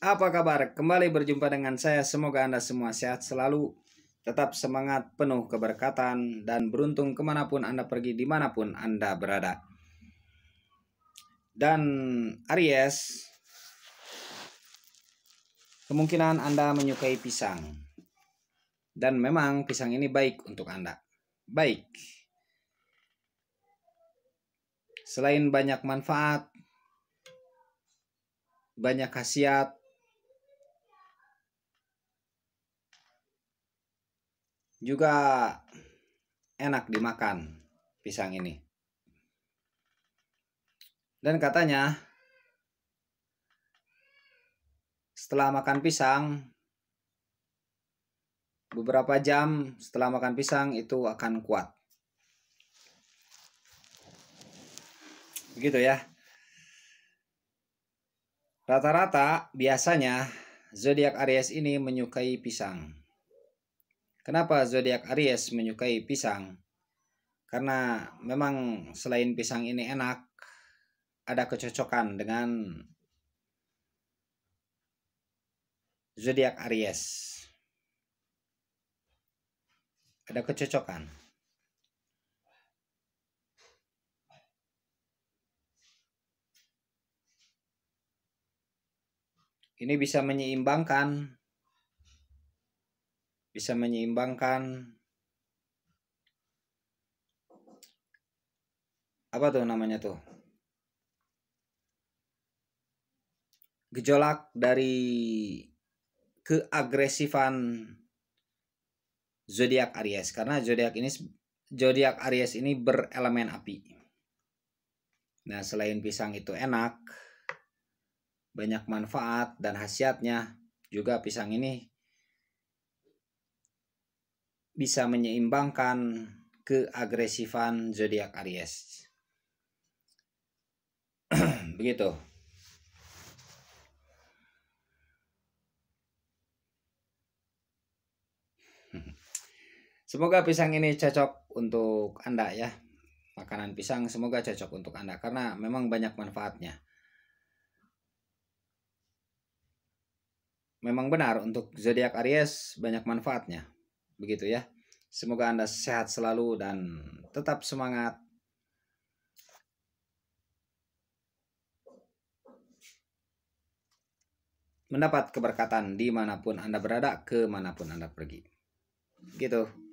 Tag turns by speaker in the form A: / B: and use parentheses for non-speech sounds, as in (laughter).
A: Apa kabar? Kembali berjumpa dengan saya. Semoga Anda semua sehat selalu, tetap semangat, penuh keberkatan, dan beruntung kemanapun Anda pergi, dimanapun Anda berada. Dan Aries, kemungkinan Anda menyukai pisang. Dan memang pisang ini baik untuk Anda. Baik. Selain banyak manfaat, banyak khasiat, juga enak dimakan pisang ini. Dan katanya setelah makan pisang beberapa jam setelah makan pisang itu akan kuat. Begitu ya. Rata-rata biasanya zodiak Aries ini menyukai pisang. Kenapa zodiak Aries menyukai pisang? Karena memang selain pisang ini enak, ada kecocokan dengan zodiak Aries. Ada kecocokan. Ini bisa menyeimbangkan bisa menyeimbangkan apa tuh namanya tuh gejolak dari keagresifan zodiak Aries karena zodiak ini zodiak Aries ini berelemen api. Nah, selain pisang itu enak, banyak manfaat dan khasiatnya, juga pisang ini bisa menyeimbangkan keagresifan zodiak Aries. (clears throat) Begitu. Semoga pisang ini cocok untuk Anda ya. Makanan pisang semoga cocok untuk Anda karena memang banyak manfaatnya. Memang benar untuk zodiak Aries banyak manfaatnya begitu ya. Semoga Anda sehat selalu dan tetap semangat. Mendapat keberkatan dimanapun Anda berada, kemanapun Anda pergi. Gitu.